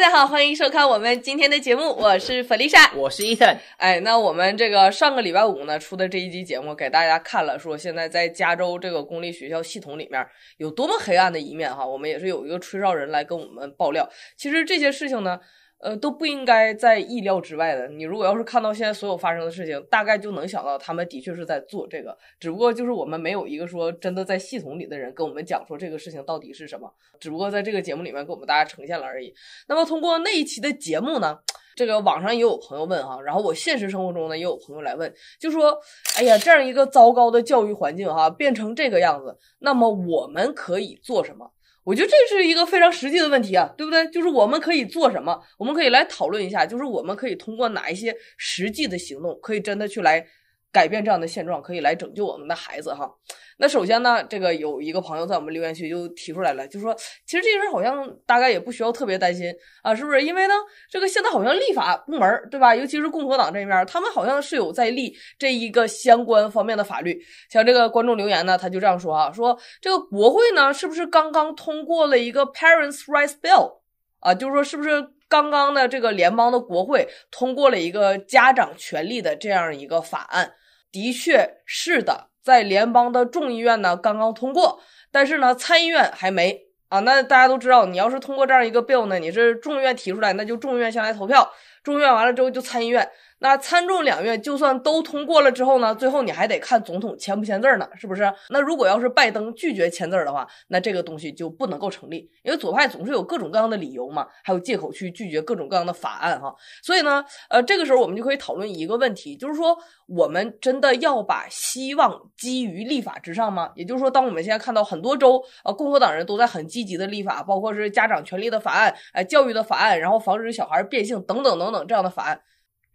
大家好，欢迎收看我们今天的节目，我是弗丽莎，我是伊森。哎，那我们这个上个礼拜五呢出的这一期节目，给大家看了说现在在加州这个公立学校系统里面有多么黑暗的一面哈。我们也是有一个吹哨人来跟我们爆料，其实这些事情呢。呃，都不应该在意料之外的。你如果要是看到现在所有发生的事情，大概就能想到他们的确是在做这个，只不过就是我们没有一个说真的在系统里的人跟我们讲说这个事情到底是什么，只不过在这个节目里面给我们大家呈现了而已。那么通过那一期的节目呢，这个网上也有朋友问哈，然后我现实生活中呢也有朋友来问，就说，哎呀，这样一个糟糕的教育环境哈，变成这个样子，那么我们可以做什么？我觉得这是一个非常实际的问题啊，对不对？就是我们可以做什么？我们可以来讨论一下，就是我们可以通过哪一些实际的行动，可以真的去来。改变这样的现状，可以来拯救我们的孩子哈。那首先呢，这个有一个朋友在我们留言区就提出来了，就说其实这件事儿好像大概也不需要特别担心啊，是不是？因为呢，这个现在好像立法部门，对吧？尤其是共和党这边，他们好像是有在立这一个相关方面的法律。像这个观众留言呢，他就这样说啊，说这个国会呢，是不是刚刚通过了一个 Parents Right s Bill 啊？就是说，是不是刚刚的这个联邦的国会通过了一个家长权利的这样一个法案？的确是的，在联邦的众议院呢刚刚通过，但是呢参议院还没啊。那大家都知道，你要是通过这样一个标呢，你是众议院提出来，那就众议院先来投票，众议院完了之后就参议院。那参众两院就算都通过了之后呢？最后你还得看总统签不签字呢，是不是？那如果要是拜登拒绝签字的话，那这个东西就不能够成立，因为左派总是有各种各样的理由嘛，还有借口去拒绝各种各样的法案哈。所以呢，呃，这个时候我们就可以讨论一个问题，就是说我们真的要把希望基于立法之上吗？也就是说，当我们现在看到很多州啊，共和党人都在很积极的立法，包括是家长权利的法案，哎，教育的法案，然后防止小孩变性等等等等这样的法案。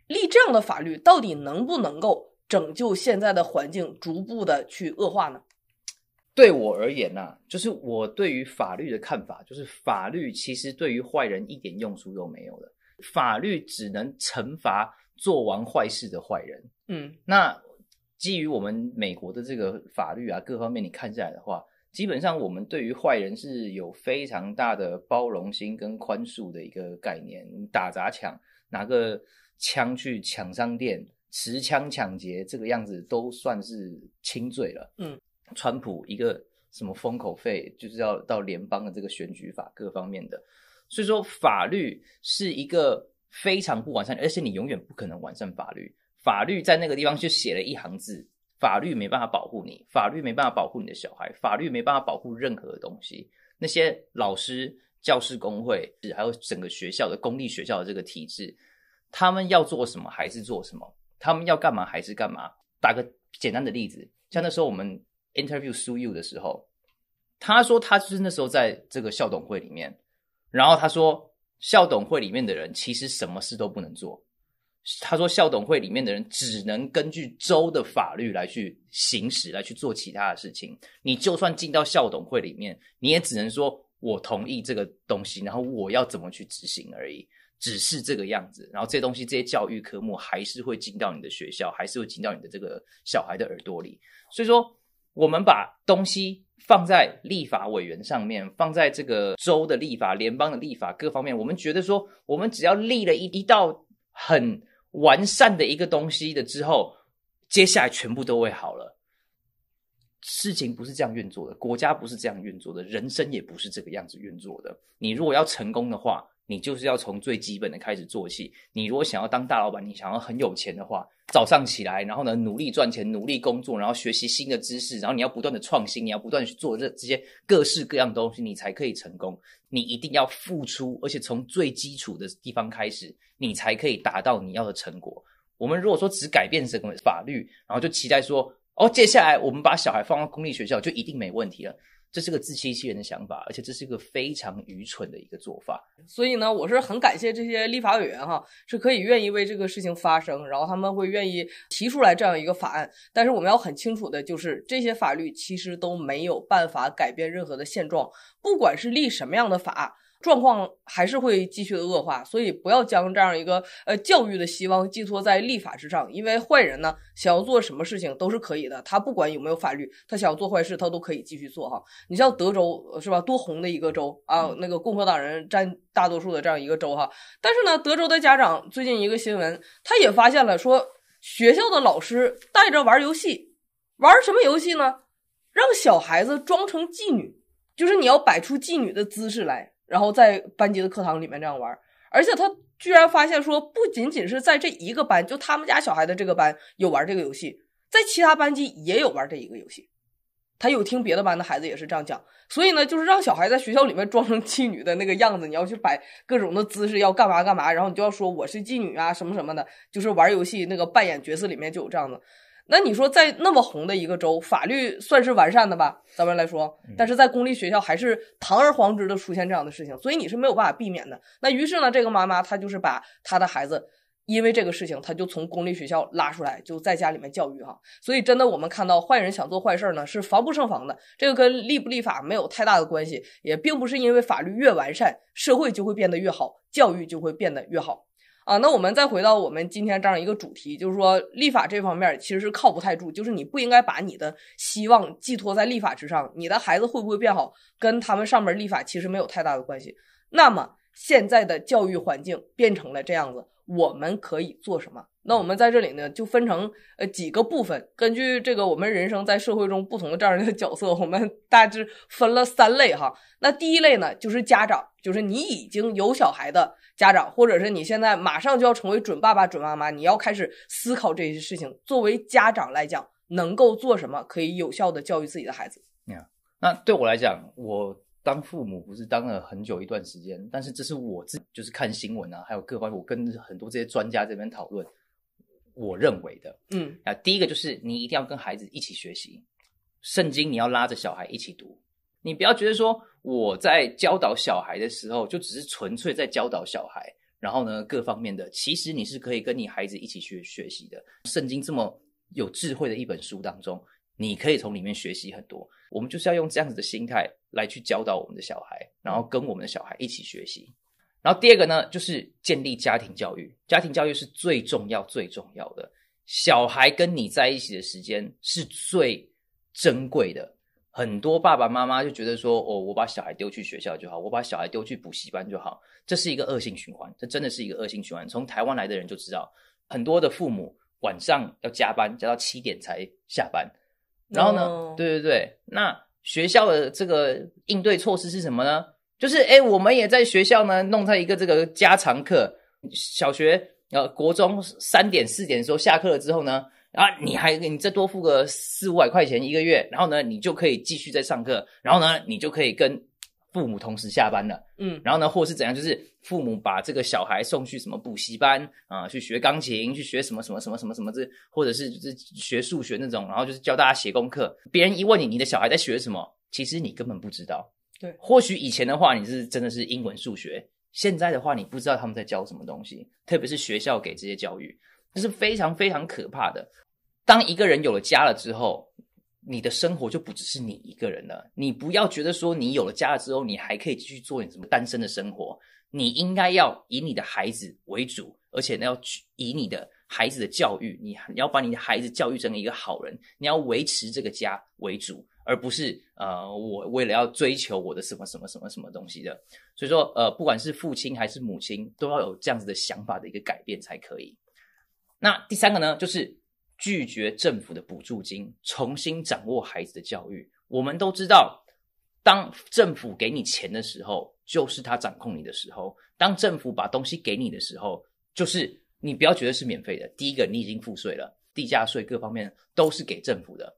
立这样的法律，到底能不能够拯救现在的环境逐步的去恶化呢？对我而言呢，就是我对于法律的看法，就是法律其实对于坏人一点用处都没有的，法律只能惩罚做完坏事的坏人。嗯，那基于我们美国的这个法律啊，各方面你看下来的话，基本上我们对于坏人是有非常大的包容心跟宽恕的一个概念，打砸抢哪个？枪去抢商店，持枪抢劫这个样子都算是轻罪了。嗯，川普一个什么封口费，就是要到联邦的这个选举法各方面的。所以说，法律是一个非常不完善而且你永远不可能完善法律。法律在那个地方就写了一行字，法律没办法保护你，法律没办法保护你的小孩，法律没办法保护任何东西。那些老师、教师工会，还有整个学校的公立学校的这个体制。他们要做什么还是做什么？他们要干嘛还是干嘛？打个简单的例子，像那时候我们 interview Sue U 的时候，他说他就是那时候在这个校董会里面，然后他说校董会里面的人其实什么事都不能做，他说校董会里面的人只能根据州的法律来去行使，来去做其他的事情。你就算进到校董会里面，你也只能说我同意这个东西，然后我要怎么去执行而已。只是这个样子，然后这东西、这些教育科目还是会进到你的学校，还是会进到你的这个小孩的耳朵里。所以说，我们把东西放在立法委员上面，放在这个州的立法、联邦的立法各方面，我们觉得说，我们只要立了一一道很完善的一个东西的之后，接下来全部都会好了。事情不是这样运作的，国家不是这样运作的，人生也不是这个样子运作的。你如果要成功的话，你就是要从最基本的开始做起。你如果想要当大老板，你想要很有钱的话，早上起来，然后呢，努力赚钱，努力工作，然后学习新的知识，然后你要不断的创新，你要不断的去做这这些各式各样的东西，你才可以成功。你一定要付出，而且从最基础的地方开始，你才可以达到你要的成果。我们如果说只改变这个法律，然后就期待说，哦，接下来我们把小孩放到公立学校就一定没问题了。这是个自欺欺人的想法，而且这是一个非常愚蠢的一个做法。所以呢，我是很感谢这些立法委员哈，是可以愿意为这个事情发声，然后他们会愿意提出来这样一个法案。但是我们要很清楚的就是，这些法律其实都没有办法改变任何的现状，不管是立什么样的法。状况还是会继续的恶化，所以不要将这样一个呃教育的希望寄托在立法之上，因为坏人呢想要做什么事情都是可以的，他不管有没有法律，他想要做坏事他都可以继续做哈。你像德州是吧，多红的一个州啊，那个共和党人占大多数的这样一个州哈，但是呢，德州的家长最近一个新闻他也发现了，说学校的老师带着玩游戏，玩什么游戏呢？让小孩子装成妓女，就是你要摆出妓女的姿势来。然后在班级的课堂里面这样玩，而且他居然发现说，不仅仅是在这一个班，就他们家小孩的这个班有玩这个游戏，在其他班级也有玩这一个游戏。他有听别的班的孩子也是这样讲，所以呢，就是让小孩在学校里面装成妓女的那个样子，你要去摆各种的姿势，要干嘛干嘛，然后你就要说我是妓女啊什么什么的，就是玩游戏那个扮演角色里面就有这样子。那你说在那么红的一个州，法律算是完善的吧？咱们来说，但是在公立学校还是堂而皇之的出现这样的事情，所以你是没有办法避免的。那于是呢，这个妈妈她就是把她的孩子因为这个事情，她就从公立学校拉出来，就在家里面教育哈。所以真的，我们看到坏人想做坏事呢，是防不胜防的。这个跟立不立法没有太大的关系，也并不是因为法律越完善，社会就会变得越好，教育就会变得越好。啊，那我们再回到我们今天这样一个主题，就是说立法这方面其实是靠不太住，就是你不应该把你的希望寄托在立法之上。你的孩子会不会变好，跟他们上面立法其实没有太大的关系。那么现在的教育环境变成了这样子，我们可以做什么？那我们在这里呢，就分成呃几个部分，根据这个我们人生在社会中不同的这样的角色，我们 大致分了三类哈。那第一类呢，就是家长，就是你已经有小孩的家长，或者是你现在马上就要成为准爸爸、准妈妈，你要开始思考这些事情。作为家长来讲，能够做什么，可以有效的教育自己的孩子？你那对我来讲，我当父母不是当了很久一段时间，但是这是我自就是看新闻啊，还有各方面，我跟很多这些专家这边讨论。我认为的，嗯啊，第一个就是你一定要跟孩子一起学习圣经，你要拉着小孩一起读，你不要觉得说我在教导小孩的时候就只是纯粹在教导小孩，然后呢各方面的，其实你是可以跟你孩子一起去学习的。圣经这么有智慧的一本书当中，你可以从里面学习很多。我们就是要用这样子的心态来去教导我们的小孩，然后跟我们的小孩一起学习。然后第二个呢，就是建立家庭教育。家庭教育是最重要、最重要的。小孩跟你在一起的时间是最珍贵的。很多爸爸妈妈就觉得说，哦，我把小孩丢去学校就好，我把小孩丢去补习班就好。这是一个恶性循环，这真的是一个恶性循环。从台湾来的人就知道，很多的父母晚上要加班，加到七点才下班。然后呢，对对对，那学校的这个应对措施是什么呢？就是哎，我们也在学校呢，弄他一个这个家常课。小学呃，国中三点四点的时候下课了之后呢，啊，你还你再多付个四五百块钱一个月，然后呢，你就可以继续在上课，然后呢，你就可以跟父母同时下班了。嗯，然后呢，或是怎样，就是父母把这个小孩送去什么补习班啊，去学钢琴，去学什么什么什么什么什么这，或者是是学数学那种，然后就是教大家写功课。别人一问你，你的小孩在学什么？其实你根本不知道。对，或许以前的话你是真的是英文数学，现在的话你不知道他们在教什么东西，特别是学校给这些教育，这是非常非常可怕的。当一个人有了家了之后，你的生活就不只是你一个人了。你不要觉得说你有了家了之后，你还可以继续做你什么单身的生活。你应该要以你的孩子为主，而且要以你的孩子的教育，你要把你的孩子教育成一个好人。你要维持这个家为主。而不是呃，我为了要追求我的什么什么什么什么东西的，所以说呃，不管是父亲还是母亲，都要有这样子的想法的一个改变才可以。那第三个呢，就是拒绝政府的补助金，重新掌握孩子的教育。我们都知道，当政府给你钱的时候，就是他掌控你的时候；当政府把东西给你的时候，就是你不要觉得是免费的。第一个，你已经付税了，地价税各方面都是给政府的。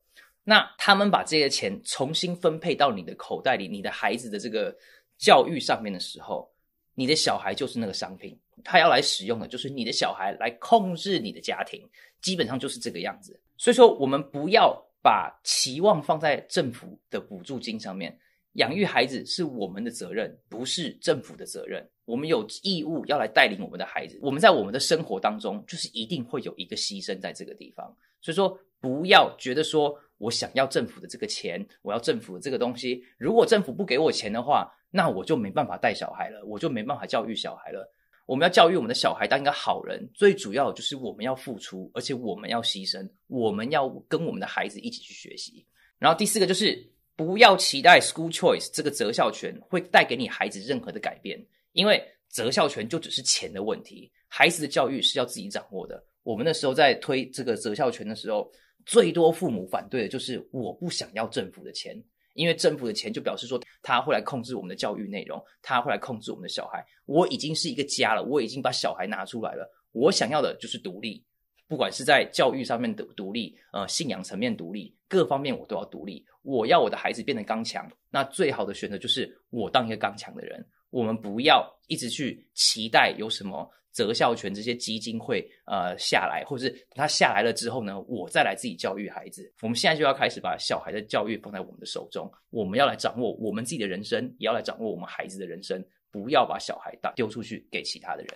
那他们把这些钱重新分配到你的口袋里，你的孩子的这个教育上面的时候，你的小孩就是那个商品，他要来使用的就是你的小孩来控制你的家庭，基本上就是这个样子。所以说，我们不要把期望放在政府的补助金上面。养育孩子是我们的责任，不是政府的责任。我们有义务要来带领我们的孩子。我们在我们的生活当中，就是一定会有一个牺牲在这个地方。所以说，不要觉得说。我想要政府的这个钱，我要政府的这个东西。如果政府不给我钱的话，那我就没办法带小孩了，我就没办法教育小孩了。我们要教育我们的小孩当一个好人，最主要就是我们要付出，而且我们要牺牲，我们要跟我们的孩子一起去学习。然后第四个就是不要期待 school choice 这个择校权会带给你孩子任何的改变，因为择校权就只是钱的问题。孩子的教育是要自己掌握的。我们那时候在推这个择校权的时候。最多父母反对的就是我不想要政府的钱，因为政府的钱就表示说他会来控制我们的教育内容，他会来控制我们的小孩。我已经是一个家了，我已经把小孩拿出来了，我想要的就是独立，不管是在教育上面的独立，呃，信仰层面独立，各方面我都要独立。我要我的孩子变得刚强，那最好的选择就是我当一个刚强的人。我们不要一直去期待有什么。择校权这些基金会呃下来，或者是他下来了之后呢，我再来自己教育孩子。我们现在就要开始把小孩的教育放在我们的手中，我们要来掌握我们自己的人生，也要来掌握我们孩子的人生，不要把小孩打丢出去给其他的人。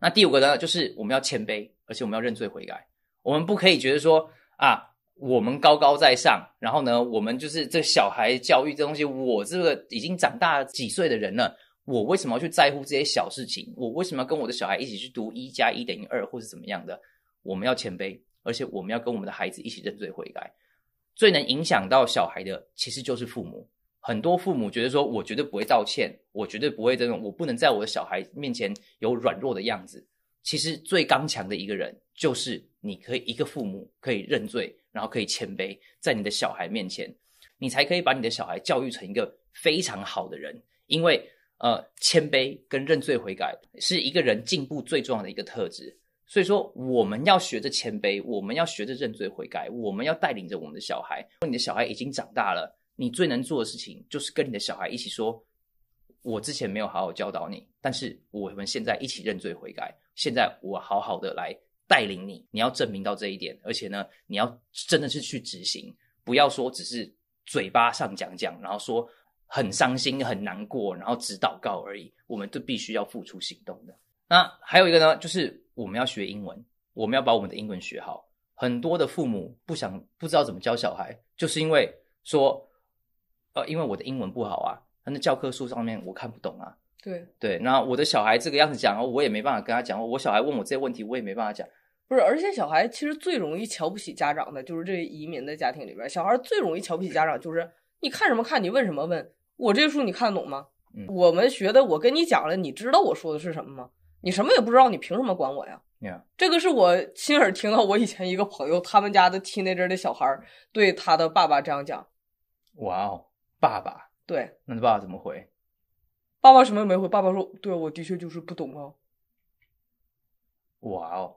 那第五个呢，就是我们要谦卑，而且我们要认罪悔改。我们不可以觉得说啊，我们高高在上，然后呢，我们就是这小孩教育这东西，我这个已经长大几岁的人了。我为什么要去在乎这些小事情？我为什么要跟我的小孩一起去读“一加一等于二”或是怎么样的？我们要谦卑，而且我们要跟我们的孩子一起认罪悔改。最能影响到小孩的其实就是父母。很多父母觉得说：“我绝对不会道歉，我绝对不会这种，我不能在我的小孩面前有软弱的样子。”其实最刚强的一个人就是你可以一个父母可以认罪，然后可以谦卑在你的小孩面前，你才可以把你的小孩教育成一个非常好的人，因为。呃，谦卑跟认罪悔改是一个人进步最重要的一个特质。所以说，我们要学着谦卑，我们要学着认罪悔改，我们要带领着我们的小孩。你的小孩已经长大了，你最能做的事情就是跟你的小孩一起说：“我之前没有好好教导你，但是我们现在一起认罪悔改。现在我好好的来带领你，你要证明到这一点，而且呢，你要真的是去执行，不要说只是嘴巴上讲讲，然后说。”很伤心，很难过，然后只祷告而已。我们都必须要付出行动的。那还有一个呢，就是我们要学英文，我们要把我们的英文学好。很多的父母不想不知道怎么教小孩，就是因为说，呃，因为我的英文不好啊，那教科书上面我看不懂啊。对对，那我的小孩这个样子讲，我也没办法跟他讲。我小孩问我这些问题，我也没办法讲。不是，而且小孩其实最容易瞧不起家长的，就是这移民的家庭里边，小孩最容易瞧不起家长，就是你看什么看，你问什么问。我这个你看得懂吗？我们学的，我跟你讲了，你知道我说的是什么吗？你什么也不知道，你凭什么管我呀？这个是我亲耳听到，我以前一个朋友他们家的听那阵的小孩对他的爸爸这样讲。哇哦，爸爸，对，那你爸爸怎么回？爸爸什么也没回。爸爸说：“对，我的确就是不懂啊。”哇哦，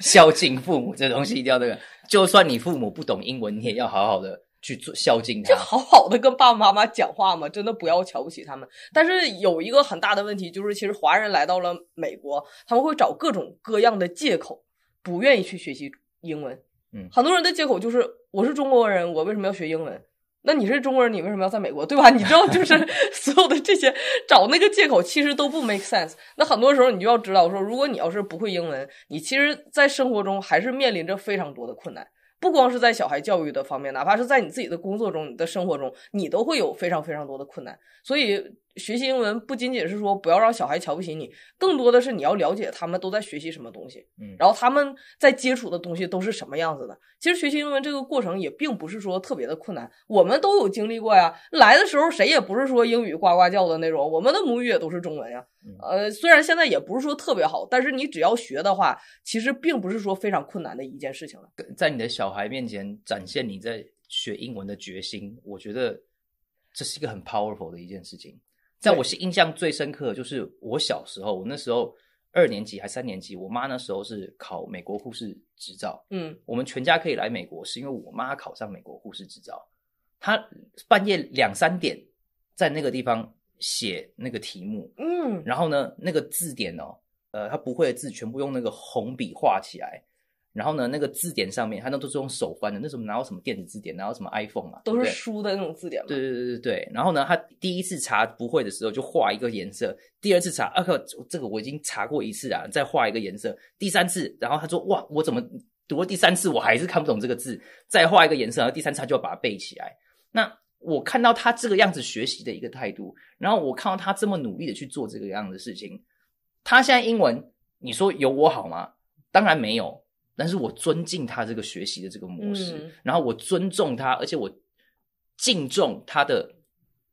孝敬父母这东西一定要这个，就算你父母不懂英文，你也要好好的。去做孝敬，就好好的跟爸爸妈妈讲话嘛，真的不要瞧不起他们。但是有一个很大的问题，就是其实华人来到了美国，他们会找各种各样的借口，不愿意去学习英文。嗯，很多人的借口就是我是中国人，我为什么要学英文？那你是中国人，你为什么要在美国，对吧？你知道，就是 所有的这些找那个借口，其实都不 make sense。那很多时候，你就要知道，说如果你要是不会英文，你其实，在生活中还是面临着非常多的困难。不光是在小孩教育的方面，哪怕是在你自己的工作中、你的生活中，你都会有非常非常多的困难，所以。学习英文不仅仅是说不要让小孩瞧不起你，更多的是你要了解他们都在学习什么东西，嗯，然后他们在接触的东西都是什么样子的。其实学习英文这个过程也并不是说特别的困难，我们都有经历过呀。来的时候谁也不是说英语呱呱叫的那种，我们的母语也都是中文呀。呃，虽然现在也不是说特别好，但是你只要学的话，其实并不是说非常困难的一件事情了。在你的小孩面前展现你在学英文的决心，我觉得这是一个很 powerful 的一件事情。在我是印象最深刻的就是我小时候，我那时候二年级还三年级，我妈那时候是考美国护士执照，嗯，我们全家可以来美国是因为我妈考上美国护士执照，她半夜两三点在那个地方写那个题目，嗯，然后呢那个字典哦，呃，她不会的字全部用那个红笔画起来。然后呢，那个字典上面，他那都是用手翻的。那时候哪有什么电子字典，哪有什么 iPhone 啊？都是书的那种字典。对对对对对。然后呢，他第一次查不会的时候就画一个颜色，第二次查啊，靠，这个我已经查过一次啊，再画一个颜色。第三次，然后他说哇，我怎么读了第三次我还是看不懂这个字，再画一个颜色。然后第三次他就要把它背起来。那我看到他这个样子学习的一个态度，然后我看到他这么努力的去做这个样的事情，他现在英文，你说有我好吗？当然没有。但是我尊敬他这个学习的这个模式，然后我尊重他，而且我敬重他的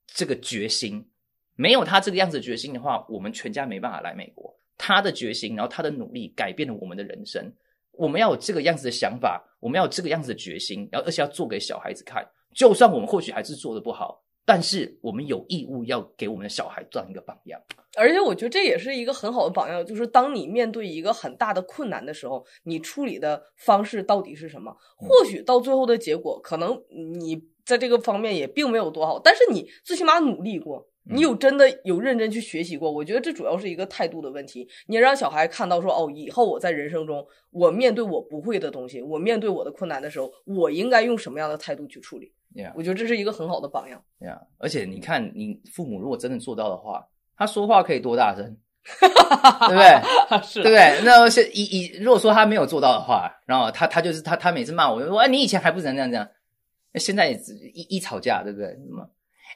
这个决心。没有他这个样子的决心的话，我们全家没办法来美国。他的决心，然后他的努力，改变了我们的人生。我们要有这个样子的想法，我们要有这个样子的决心，然后而且要做给小孩子看。就算我们或许还是做的不好。但是我们有义务要给我们的小孩做一个榜样，而且我觉得这也是一个很好的榜样，就是当你面对一个很大的困难的时候，你处理的方式到底是什么？或许到最后的结果，可能你在这个方面也并没有多好，但是你最起码努力过，你有真的有认真去学习过。我觉得这主要是一个态度的问题。你让小孩看到说哦，以后我在人生中，我面对我不会的东西，我面对我的困难的时候，我应该用什么样的态度去处理？Yeah. 我觉得这是一个很好的榜样。呀，而且你看，你父母如果真的做到的话，他说话可以多大声，对不对？对不对？那现以以如果说他没有做到的话，然后他他就是他他每次骂我，我说哎，你以前还不能这样讲，现在一一吵架，对不对？什么？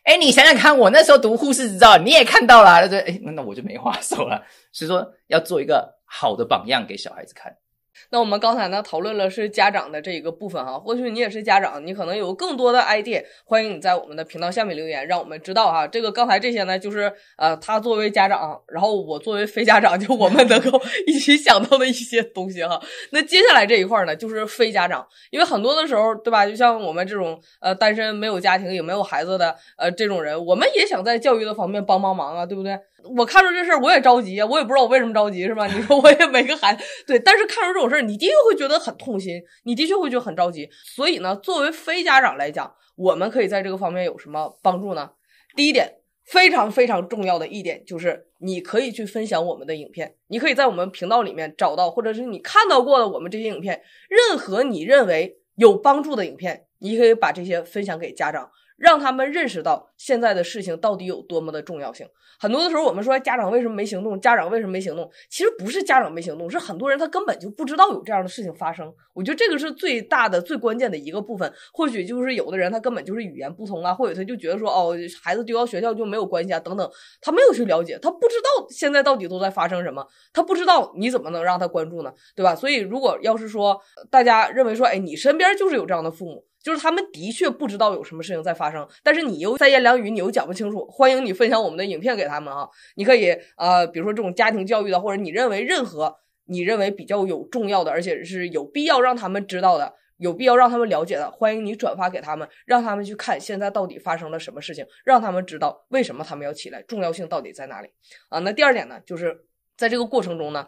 哎，你想想看，我那时候读护士执照，你也看到了，他说哎，那那我就没话说了。所以说，要做一个好的榜样给小孩子看。那我们刚才呢讨论了是家长的这一个部分哈，或许你也是家长，你可能有更多的 idea，欢迎你在我们的频道下面留言，让我们知道哈。这个刚才这些呢，就是呃，他作为家长，然后我作为非家长，就我们能够 一起想到的一些东西哈。那接下来这一块呢，就是非家长，因为很多的时候，对吧？就像我们这种呃单身没有家庭也没有孩子的呃这种人，我们也想在教育的方面帮帮忙啊，对不对？我看着这事儿我也着急啊，我也不知道我为什么着急是吧？你说我也没个孩，对，但是看着这种。是，你的确会觉得很痛心，你的确会觉得很着急。所以呢，作为非家长来讲，我们可以在这个方面有什么帮助呢？第一点，非常非常重要的一点就是，你可以去分享我们的影片。你可以在我们频道里面找到，或者是你看到过的我们这些影片，任何你认为有帮助的影片，你可以把这些分享给家长。让他们认识到现在的事情到底有多么的重要性。很多的时候，我们说家长为什么没行动？家长为什么没行动？其实不是家长没行动，是很多人他根本就不知道有这样的事情发生。我觉得这个是最大的、最关键的一个部分。或许就是有的人他根本就是语言不通啊，或者他就觉得说哦，孩子丢到学校就没有关系啊，等等，他没有去了解，他不知道现在到底都在发生什么，他不知道你怎么能让他关注呢，对吧？所以如果要是说大家认为说，哎，你身边就是有这样的父母。就是他们的确不知道有什么事情在发生，但是你又三言两语，你又讲不清楚。欢迎你分享我们的影片给他们啊！你可以呃，比如说这种家庭教育的，或者你认为任何你认为比较有重要的，而且是有必要让他们知道的，有必要让他们了解的，欢迎你转发给他们，让他们去看现在到底发生了什么事情，让他们知道为什么他们要起来，重要性到底在哪里啊？那第二点呢，就是在这个过程中呢，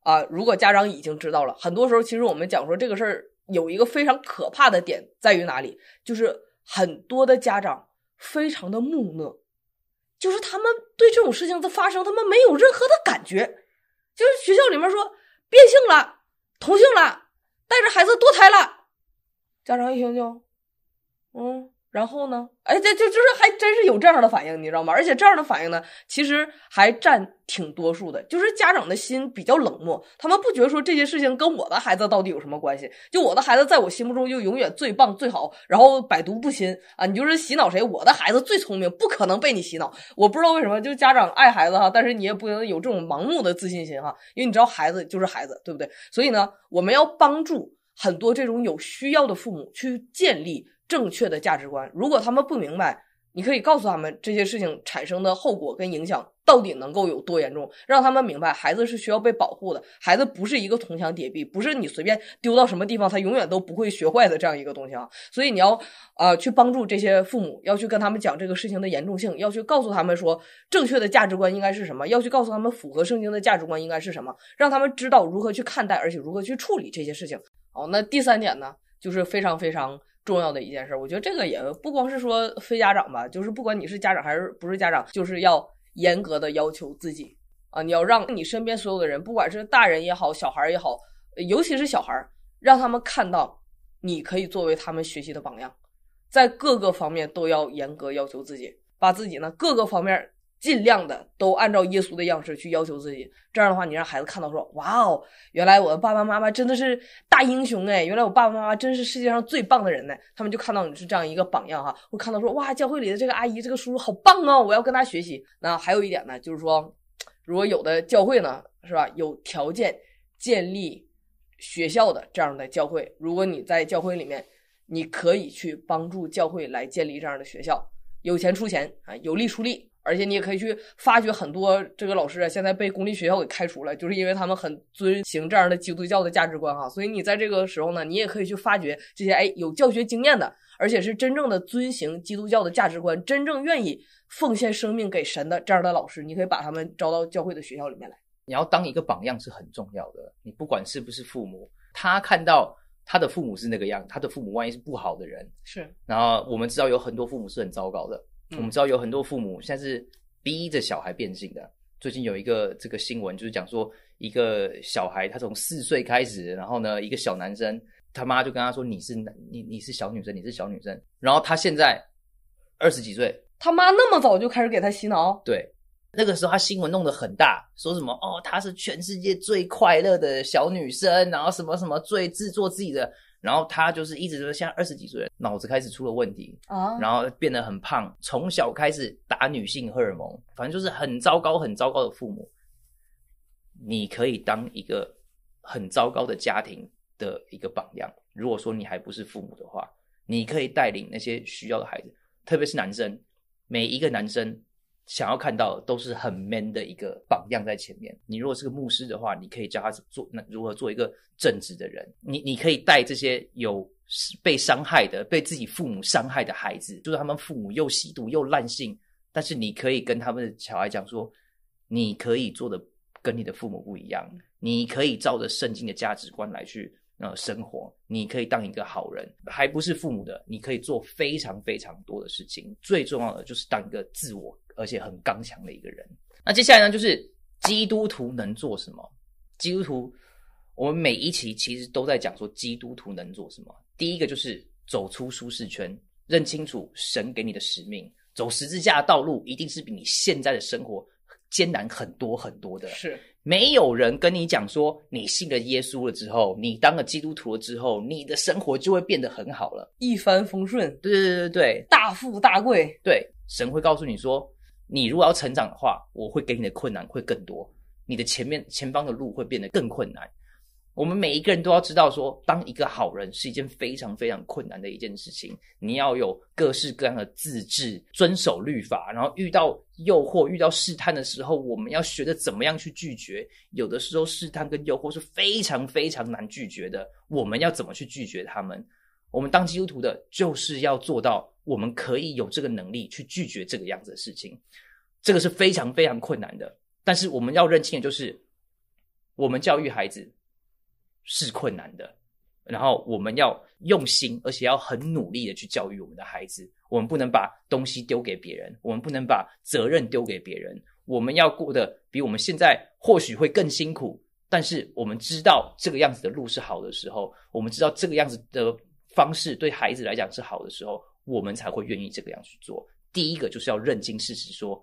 啊，如果家长已经知道了，很多时候其实我们讲说这个事儿。有一个非常可怕的点在于哪里？就是很多的家长非常的木讷，就是他们对这种事情的发生，他们没有任何的感觉。就是学校里面说变性了、同性了、带着孩子堕胎了，家长一听就，嗯。然后呢？哎，这就就是还真是有这样的反应，你知道吗？而且这样的反应呢，其实还占挺多数的。就是家长的心比较冷漠，他们不觉得说这些事情跟我的孩子到底有什么关系。就我的孩子在我心目中就永远最棒最好，然后百毒不侵啊！你就是洗脑谁？我的孩子最聪明，不可能被你洗脑。我不知道为什么，就家长爱孩子哈，但是你也不能有这种盲目的自信心哈，因为你知道孩子就是孩子，对不对？所以呢，我们要帮助很多这种有需要的父母去建立。正确的价值观，如果他们不明白，你可以告诉他们这些事情产生的后果跟影响到底能够有多严重，让他们明白孩子是需要被保护的，孩子不是一个铜墙铁壁，不是你随便丢到什么地方他永远都不会学坏的这样一个东西啊。所以你要啊去帮助这些父母，要去跟他们讲这个事情的严重性，要去告诉他们说正确的价值观应该是什么，要去告诉他们符合圣经的价值观应该是什么，让他们知道如何去看待而且如何去处理这些事情。好，那第三点呢，就是非常非常。重要的一件事，我觉得这个也不光是说非家长吧，就是不管你是家长还是不是家长，就是要严格的要求自己啊！你要让你身边所有的人，不管是大人也好，小孩儿也好，尤其是小孩儿，让他们看到你可以作为他们学习的榜样，在各个方面都要严格要求自己，把自己呢各个方面。尽量的都按照耶稣的样式去要求自己，这样的话，你让孩子看到说，哇哦，原来我的爸爸妈妈真的是大英雄哎，原来我爸爸妈妈真是世界上最棒的人呢。他们就看到你是这样一个榜样哈，会看到说，哇，教会里的这个阿姨、这个叔叔好棒哦，我要跟他学习。那还有一点呢，就是说，如果有的教会呢，是吧，有条件建立学校的这样的教会，如果你在教会里面，你可以去帮助教会来建立这样的学校，有钱出钱啊，有力出力。而且你也可以去发掘很多这个老师啊，现在被公立学校给开除了，就是因为他们很遵行这样的基督教的价值观啊。所以你在这个时候呢，你也可以去发掘这些哎有教学经验的，而且是真正的遵行基督教的价值观，真正愿意奉献生命给神的这样的老师，你可以把他们招到教会的学校里面来。你要当一个榜样是很重要的，你不管是不是父母，他看到他的父母是那个样，他的父母万一是不好的人，是。然后我们知道有很多父母是很糟糕的。我们知道有很多父母现在是逼着小孩变性的。最近有一个这个新闻，就是讲说一个小孩，他从四岁开始，然后呢，一个小男生，他妈就跟他说：“你是男，你你是小女生，你是小女生。”然后他现在二十几岁，他妈那么早就开始给他洗脑。对，那个时候他新闻弄得很大，说什么哦，她是全世界最快乐的小女生，然后什么什么最制作自己的。然后他就是一直说现在二十几岁脑子开始出了问题啊，然后变得很胖，从小开始打女性荷尔蒙，反正就是很糟糕、很糟糕的父母。你可以当一个很糟糕的家庭的一个榜样。如果说你还不是父母的话，你可以带领那些需要的孩子，特别是男生，每一个男生。想要看到都是很 man 的一个榜样在前面。你如果是个牧师的话，你可以教他做那如何做一个正直的人。你你可以带这些有被伤害的、被自己父母伤害的孩子，就是他们父母又吸毒又滥性。但是你可以跟他们小孩讲说，你可以做的跟你的父母不一样。你可以照着圣经的价值观来去呃生活。你可以当一个好人，还不是父母的，你可以做非常非常多的事情。最重要的就是当一个自我。而且很刚强的一个人。那接下来呢，就是基督徒能做什么？基督徒，我们每一期其实都在讲说基督徒能做什么。第一个就是走出舒适圈，认清楚神给你的使命。走十字架的道路，一定是比你现在的生活艰难很多很多的。是没有人跟你讲说，你信了耶稣了之后，你当了基督徒了之后，你的生活就会变得很好了，一帆风顺。对对对对对，大富大贵。对，神会告诉你说。你如果要成长的话，我会给你的困难会更多，你的前面前方的路会变得更困难。我们每一个人都要知道，说当一个好人是一件非常非常困难的一件事情。你要有各式各样的自制，遵守律法，然后遇到诱惑、遇到试探的时候，我们要学着怎么样去拒绝。有的时候试探跟诱惑是非常非常难拒绝的，我们要怎么去拒绝他们？我们当基督徒的就是要做到，我们可以有这个能力去拒绝这个样子的事情，这个是非常非常困难的。但是我们要认清的就是，我们教育孩子是困难的，然后我们要用心，而且要很努力的去教育我们的孩子。我们不能把东西丢给别人，我们不能把责任丢给别人。我们要过得比我们现在或许会更辛苦，但是我们知道这个样子的路是好的时候，我们知道这个样子的。方式对孩子来讲是好的时候，我们才会愿意这个样去做。第一个就是要认清事实，说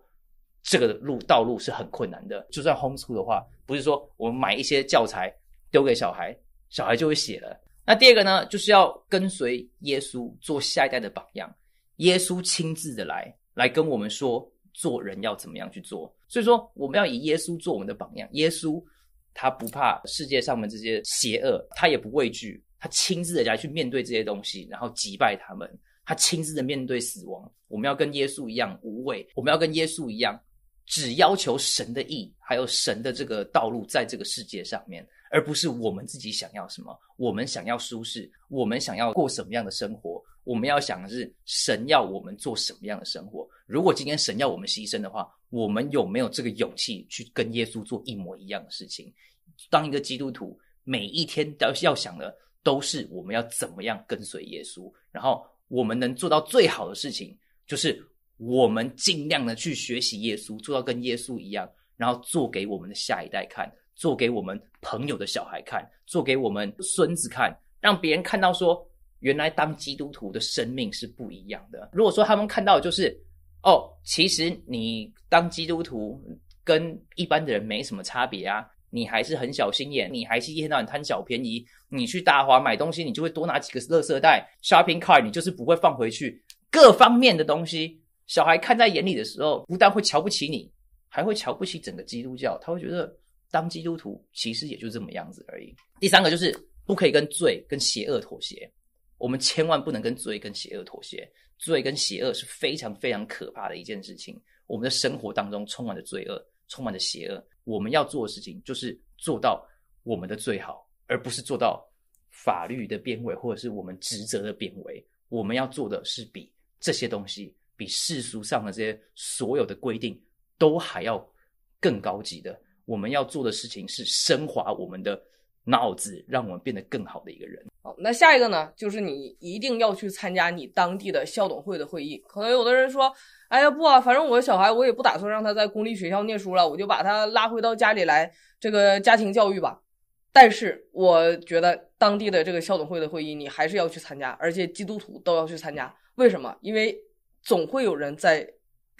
这个路道路是很困难的。就算 homeschool 的话，不是说我们买一些教材丢给小孩，小孩就会写了。那第二个呢，就是要跟随耶稣做下一代的榜样。耶稣亲自的来来跟我们说做人要怎么样去做。所以说，我们要以耶稣做我们的榜样。耶稣他不怕世界上面这些邪恶，他也不畏惧。他亲自的来去面对这些东西，然后击败他们。他亲自的面对死亡。我们要跟耶稣一样无畏，我们要跟耶稣一样，只要求神的意，还有神的这个道路在这个世界上面，而不是我们自己想要什么。我们想要舒适，我们想要过什么样的生活？我们要想的是神要我们做什么样的生活。如果今天神要我们牺牲的话，我们有没有这个勇气去跟耶稣做一模一样的事情？当一个基督徒，每一天要要想的。都是我们要怎么样跟随耶稣，然后我们能做到最好的事情，就是我们尽量的去学习耶稣，做到跟耶稣一样，然后做给我们的下一代看，做给我们朋友的小孩看，做给我们孙子看，让别人看到说，原来当基督徒的生命是不一样的。如果说他们看到就是，哦，其实你当基督徒跟一般的人没什么差别啊。你还是很小心眼，你还是一天到晚贪小便宜。你去大华买东西，你就会多拿几个垃圾袋、shopping cart，你就是不会放回去。各方面的东西，小孩看在眼里的时候，不但会瞧不起你，还会瞧不起整个基督教。他会觉得当基督徒其实也就这么样子而已。第三个就是不可以跟罪跟邪恶妥协。我们千万不能跟罪跟邪恶妥协。罪跟邪恶是非常非常可怕的一件事情。我们的生活当中充满了罪恶，充满着邪恶。我们要做的事情就是做到我们的最好，而不是做到法律的边围或者是我们职责的边围。我们要做的是比这些东西、比世俗上的这些所有的规定都还要更高级的。我们要做的事情是升华我们的脑子，让我们变得更好的一个人。那下一个呢，就是你一定要去参加你当地的校董会的会议。可能有的人说，哎呀不啊，反正我小孩我也不打算让他在公立学校念书了，我就把他拉回到家里来，这个家庭教育吧。但是我觉得当地的这个校董会的会议你还是要去参加，而且基督徒都要去参加。为什么？因为总会有人在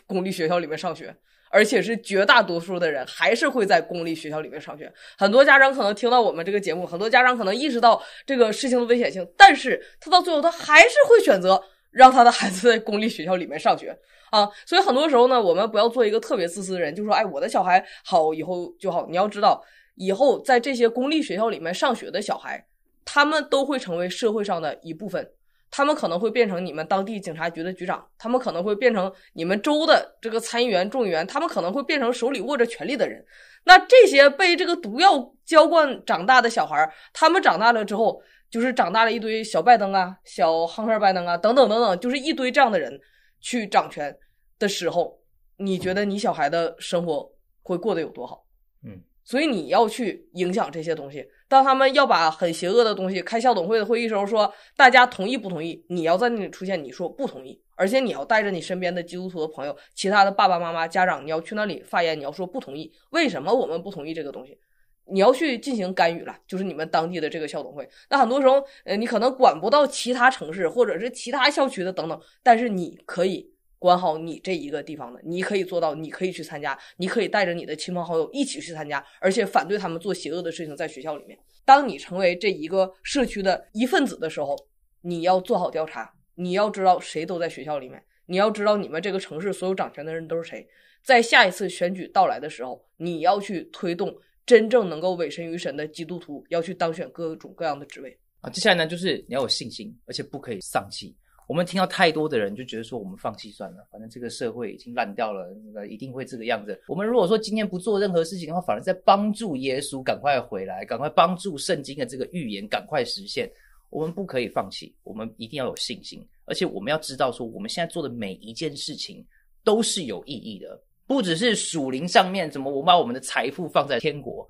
公立学校里面上学。而且是绝大多数的人还是会在公立学校里面上学。很多家长可能听到我们这个节目，很多家长可能意识到这个事情的危险性，但是他到最后他还是会选择让他的孩子在公立学校里面上学啊。所以很多时候呢，我们不要做一个特别自私的人，就说哎我的小孩好以后就好。你要知道，以后在这些公立学校里面上学的小孩，他们都会成为社会上的一部分。他们可能会变成你们当地警察局的局长，他们可能会变成你们州的这个参议员、众议员，他们可能会变成手里握着权力的人。那这些被这个毒药浇灌长大的小孩，他们长大了之后，就是长大了一堆小拜登啊、小亨特·拜登啊，等等等等，就是一堆这样的人去掌权的时候，你觉得你小孩的生活会过得有多好？嗯，所以你要去影响这些东西。当他们要把很邪恶的东西开校董会的会议时候，说大家同意不同意？你要在那里出现，你说不同意，而且你要带着你身边的基督徒的朋友、其他的爸爸妈妈、家长，你要去那里发言，你要说不同意。为什么我们不同意这个东西？你要去进行干预了，就是你们当地的这个校董会。那很多时候，呃，你可能管不到其他城市或者是其他校区的等等，但是你可以。管好你这一个地方的，你可以做到，你可以去参加，你可以带着你的亲朋好友一起去参加，而且反对他们做邪恶的事情。在学校里面，当你成为这一个社区的一份子的时候，你要做好调查，你要知道谁都在学校里面，你要知道你们这个城市所有掌权的人都是谁。在下一次选举到来的时候，你要去推动真正能够委身于神的基督徒要去当选各种各样的职位。啊，接下来呢，就是你要有信心，而且不可以丧气。我们听到太多的人就觉得说，我们放弃算了，反正这个社会已经烂掉了，那个一定会这个样子。我们如果说今天不做任何事情的话，反而在帮助耶稣赶快回来，赶快帮助圣经的这个预言赶快实现。我们不可以放弃，我们一定要有信心，而且我们要知道说，我们现在做的每一件事情都是有意义的，不只是属灵上面怎么，我把我们的财富放在天国，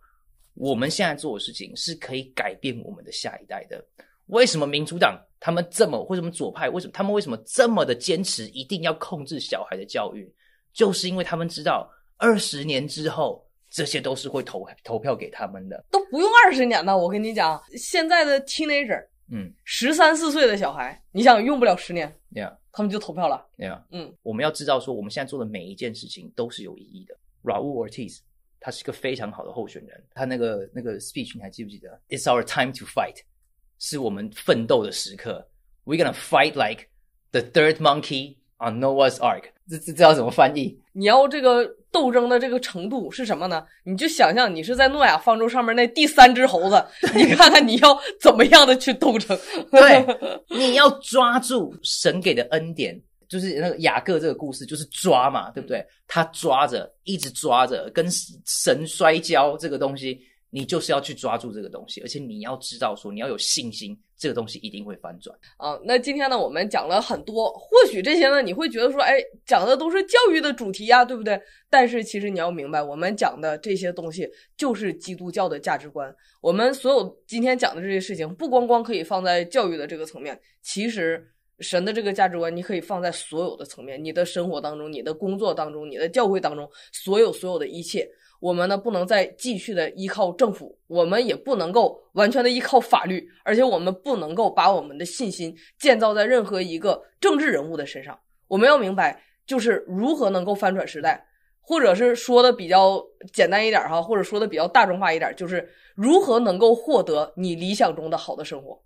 我们现在做的事情是可以改变我们的下一代的。为什么民主党他们这么？为什么左派？为什么他们为什么这么的坚持一定要控制小孩的教育？就是因为他们知道，二十年之后，这些都是会投投票给他们的，都不用二十年了。我跟你讲，现在的 teenager，嗯，十三四岁的小孩，你想用不了十年，yeah，他们就投票了，yeah，嗯，我们要知道说，我们现在做的每一件事情都是有意义的。Raúl Ortiz，他是个非常好的候选人，他那个那个 speech 你还记不记得？It's our time to fight。是我们奋斗的时刻。We gonna fight like the third monkey on Noah's Ark。这这这要怎么翻译？你要这个斗争的这个程度是什么呢？你就想象你是在诺亚方舟上面那第三只猴子，你看看你要怎么样的去斗争。对，你要抓住神给的恩典，就是那个雅各这个故事，就是抓嘛，对不对？他抓着，一直抓着，跟神摔跤这个东西。你就是要去抓住这个东西，而且你要知道说，你要有信心，这个东西一定会翻转啊。那今天呢，我们讲了很多，或许这些呢，你会觉得说，哎，讲的都是教育的主题呀，对不对？但是其实你要明白，我们讲的这些东西就是基督教的价值观。我们所有今天讲的这些事情，不光光可以放在教育的这个层面，其实神的这个价值观，你可以放在所有的层面，你的生活当中，你的工作当中，你的教会当中，所有所有的一切。我们呢，不能再继续的依靠政府，我们也不能够完全的依靠法律，而且我们不能够把我们的信心建造在任何一个政治人物的身上。我们要明白，就是如何能够翻转时代，或者是说的比较简单一点哈，或者说的比较大众化一点，就是如何能够获得你理想中的好的生活。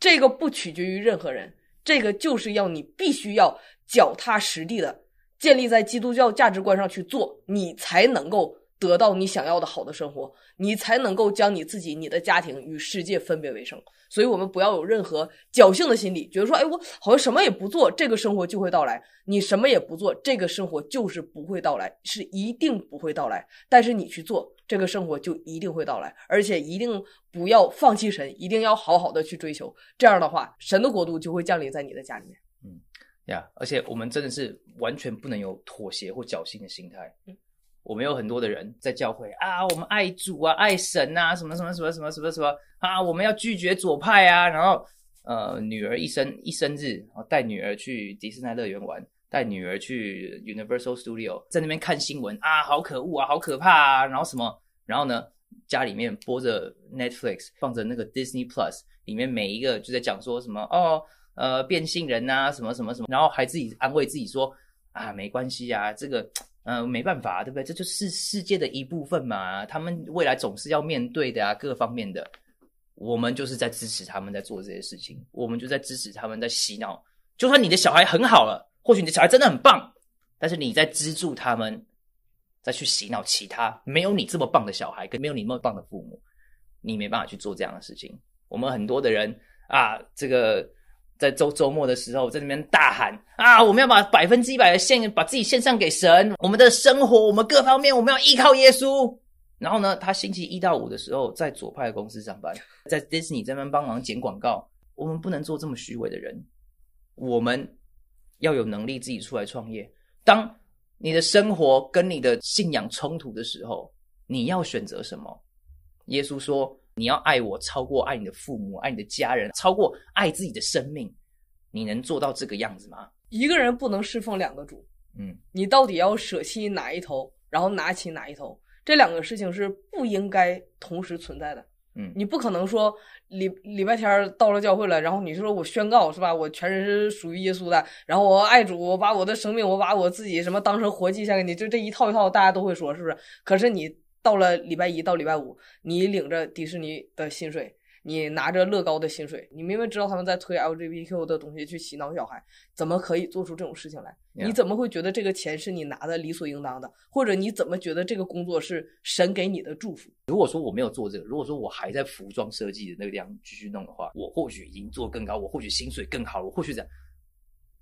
这个不取决于任何人，这个就是要你必须要脚踏实地的建立在基督教价值观上去做，你才能够。得到你想要的好的生活，你才能够将你自己、你的家庭与世界分别为生。所以，我们不要有任何侥幸的心理，觉得说：“哎，我好像什么也不做，这个生活就会到来。”你什么也不做，这个生活就是不会到来，是一定不会到来。但是你去做，这个生活就一定会到来。而且，一定不要放弃神，一定要好好的去追求。这样的话，神的国度就会降临在你的家里面。嗯，呀，而且我们真的是完全不能有妥协或侥幸的心态。嗯。我们有很多的人在教会啊，我们爱主啊，爱神啊，什么什么什么什么什么什么啊，我们要拒绝左派啊。然后，呃，女儿一生一生日，我带女儿去迪士尼乐园玩，带女儿去 Universal Studio，在那边看新闻啊，好可恶啊，好可怕啊。然后什么？然后呢？家里面播着 Netflix，放着那个 Disney Plus，里面每一个就在讲说什么哦，呃，变性人啊，什么什么什么。然后还自己安慰自己说啊，没关系啊，这个。嗯，没办法，对不对？这就是世界的一部分嘛。他们未来总是要面对的啊，各方面的。我们就是在支持他们，在做这些事情。我们就在支持他们在洗脑。就算你的小孩很好了，或许你的小孩真的很棒，但是你在资助他们，再去洗脑其他没有你这么棒的小孩，跟没有你那么棒的父母，你没办法去做这样的事情。我们很多的人啊，这个。在周周末的时候，在那边大喊啊！我们要把百分之一百的献，把自己献上给神。我们的生活，我们各方面，我们要依靠耶稣。然后呢，他星期一到五的时候在左派公司上班，在迪士尼这边帮忙剪广告。我们不能做这么虚伪的人，我们要有能力自己出来创业。当你的生活跟你的信仰冲突的时候，你要选择什么？耶稣说。你要爱我超过爱你的父母，爱你的家人，超过爱自己的生命，你能做到这个样子吗？一个人不能侍奉两个主，嗯，你到底要舍弃哪一头，然后拿起哪一头？这两个事情是不应该同时存在的，嗯，你不可能说礼礼拜天到了教会了，然后你说我宣告是吧？我全人是属于耶稣的，然后我爱主，我把我的生命，我把我自己什么当成活祭献给你，就这一套一套，大家都会说是不是？可是你。到了礼拜一到礼拜五，你领着迪士尼的薪水，你拿着乐高的薪水，你明明知道他们在推 LGBTQ 的东西去洗脑小孩，怎么可以做出这种事情来？你怎么会觉得这个钱是你拿的理所应当的？或者你怎么觉得这个工作是神给你的祝福？如果说我没有做这个，如果说我还在服装设计的那个地方继续弄的话，我或许已经做更高，我或许薪水更好，我或许这样，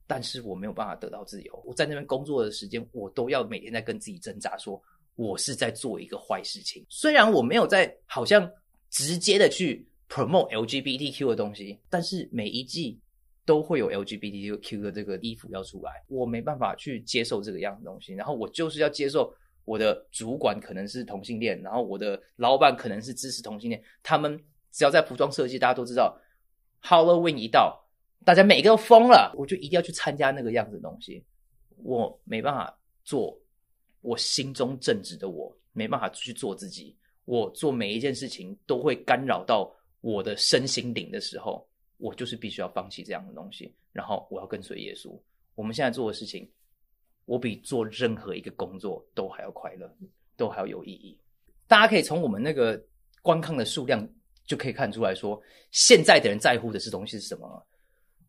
但是我没有办法得到自由。我在那边工作的时间，我都要每天在跟自己挣扎说。我是在做一个坏事情，虽然我没有在好像直接的去 promote L G B T Q 的东西，但是每一季都会有 L G B T Q 的这个衣服要出来，我没办法去接受这个样的东西。然后我就是要接受我的主管可能是同性恋，然后我的老板可能是支持同性恋，他们只要在服装设计，大家都知道 Halloween 一到，大家每个都疯了，我就一定要去参加那个样子的东西，我没办法做。我心中正直的我没办法去做自己，我做每一件事情都会干扰到我的身心灵的时候，我就是必须要放弃这样的东西，然后我要跟随耶稣。我们现在做的事情，我比做任何一个工作都还要快乐，都还要有意义。大家可以从我们那个观看的数量就可以看出来说，现在的人在乎的是东西是什么。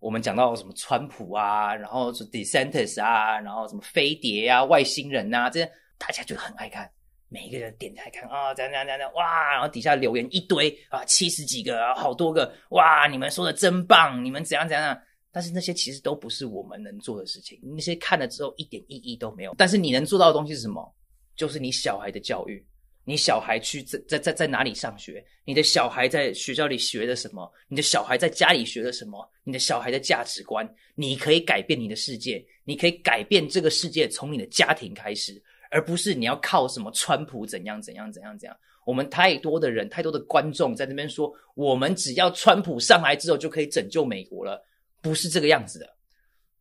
我们讲到什么川普啊，然后是 d i s s e n t i s 啊，然后什么飞碟啊、外星人啊，这些大家就很爱看，每一个人点开看啊，这样这样这样哇，然后底下留言一堆啊，七十几个，好多个哇，你们说的真棒，你们怎样怎样，但是那些其实都不是我们能做的事情，那些看了之后一点意义都没有，但是你能做到的东西是什么？就是你小孩的教育。你小孩去在在在在哪里上学？你的小孩在学校里学的什么？你的小孩在家里学的什么？你的小孩的价值观，你可以改变你的世界，你可以改变这个世界，从你的家庭开始，而不是你要靠什么川普怎样怎样怎样怎样。我们太多的人，太多的观众在那边说，我们只要川普上来之后就可以拯救美国了，不是这个样子的。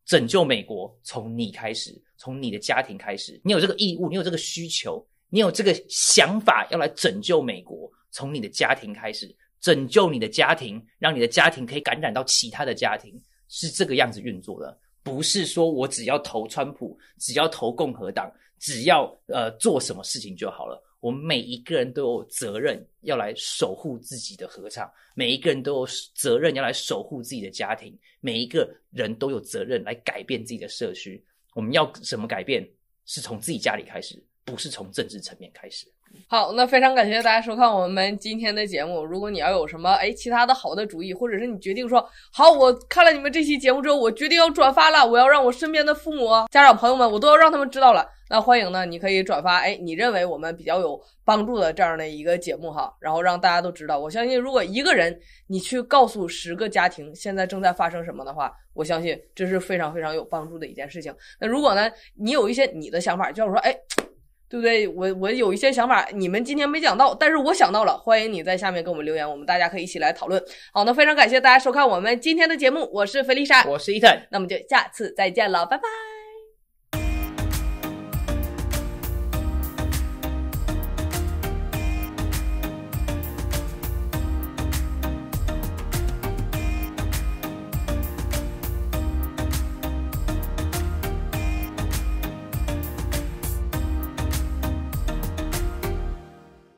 拯救美国从你开始，从你的家庭开始，你有这个义务，你有这个需求。你有这个想法要来拯救美国，从你的家庭开始拯救你的家庭，让你的家庭可以感染到其他的家庭，是这个样子运作的。不是说我只要投川普，只要投共和党，只要呃做什么事情就好了。我们每一个人都有责任要来守护自己的合唱，每一个人都有责任要来守护自己的家庭，每一个人都有责任来改变自己的社区。我们要什么改变？是从自己家里开始。不是从政治层面开始。好，那非常感谢大家收看我们今天的节目。如果你要有什么哎其他的好的主意，或者是你决定说好，我看了你们这期节目之后，我决定要转发了，我要让我身边的父母、家长、朋友们，我都要让他们知道了。那欢迎呢，你可以转发哎，你认为我们比较有帮助的这样的一个节目哈，然后让大家都知道。我相信，如果一个人你去告诉十个家庭现在正在发生什么的话，我相信这是非常非常有帮助的一件事情。那如果呢，你有一些你的想法，就是说哎。对不对？我我有一些想法，你们今天没讲到，但是我想到了，欢迎你在下面给我们留言，我们大家可以一起来讨论。好，那非常感谢大家收看我们今天的节目，我是菲丽莎，我是伊泰，那么就下次再见了，拜拜。